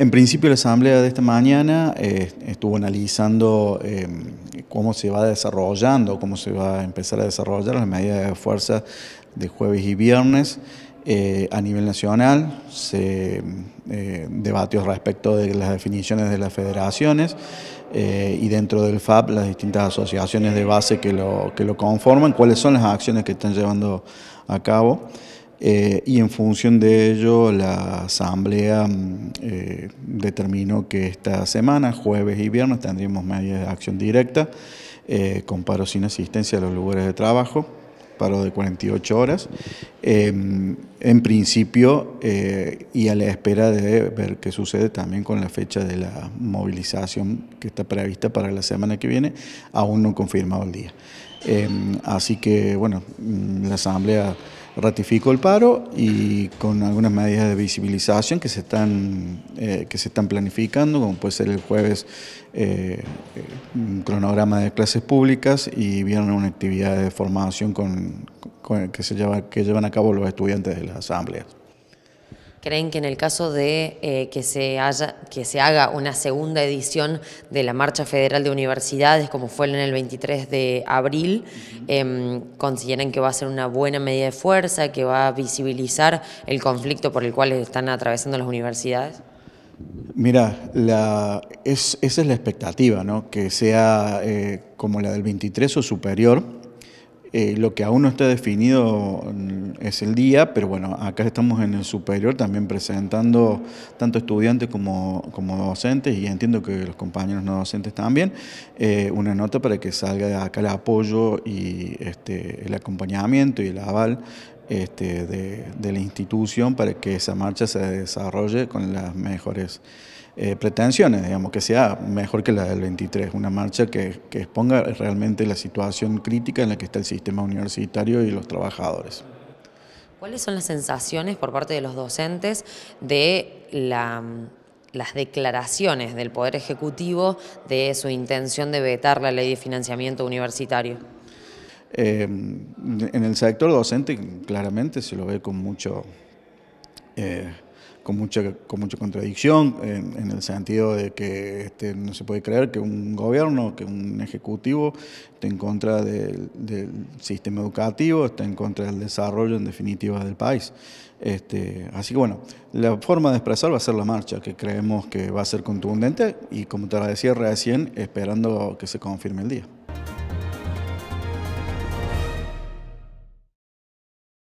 En principio, la asamblea de esta mañana eh, estuvo analizando em, cómo se va desarrollando, cómo se va a empezar a desarrollar las medidas de fuerza de jueves y viernes eh, a nivel nacional. Se eh, debatió respecto de las definiciones de las federaciones y dentro del FAP las distintas asociaciones de base que lo, que lo conforman, cuáles son las acciones que están llevando a cabo. Eh, y en función de ello, la Asamblea mm, eh, determinó que esta semana, jueves y viernes, tendríamos medidas de acción directa eh, con paro sin asistencia a los lugares de trabajo, paro de 48 horas, en principio y a la espera de ver qué sucede también con la fecha de la movilización que está prevista para la semana que viene, aún no confirmado el día. así que, bueno, mm, la Asamblea ratificó el paro y con algunas medidas de visibilización que se están, eh, que se están planificando, como puede ser el jueves eh, eh, un cronograma de clases públicas y viernes una actividad de formación que, se lleva, que llevan a cabo los estudiantes de las asambleas creen que en el caso de eh, que, se haya, que se haga una segunda edición de la Marcha Federal de Universidades, como fue en el 23 de abril, em, consideran que va a ser una buena medida de fuerza, que va a visibilizar el conflicto por el cual están atravesando las universidades? Mira, la, esa es la expectativa, ¿no? que sea eh, como la del 23 o superior. Eh, lo que aún no está definido es el día, pero bueno, acá estamos en el superior también presentando tanto estudiantes como, docentes y entiendo que los compañeros no docentes también, eh, una nota para que salga acá el apoyo y este, el acompañamiento y el aval este, de, la institución para que esa marcha se desarrolle con las mejores eh, pretensiones, digamos, que sea mejor que la del 23, una marcha que, que exponga realmente la situación crítica en la que está el sistema universitario y los trabajadores. ¿Cuáles son las sensaciones por parte de los docentes de las declaraciones del Poder Ejecutivo de su intención de vetar la ley de financiamiento universitario? Eh, en el sector docente claramente se lo ve con mucho... Eh, con mucha, con mucha contradicción, en, el sentido de que este, no se puede creer que un gobierno, que un ejecutivo esté en contra del, sistema educativo, esté en contra del desarrollo, en definitiva, del país. Este, así que bueno, la forma de expresar va a ser la marcha, que creemos que va a ser contundente y como te lo decía recién, esperando que se confirme el día.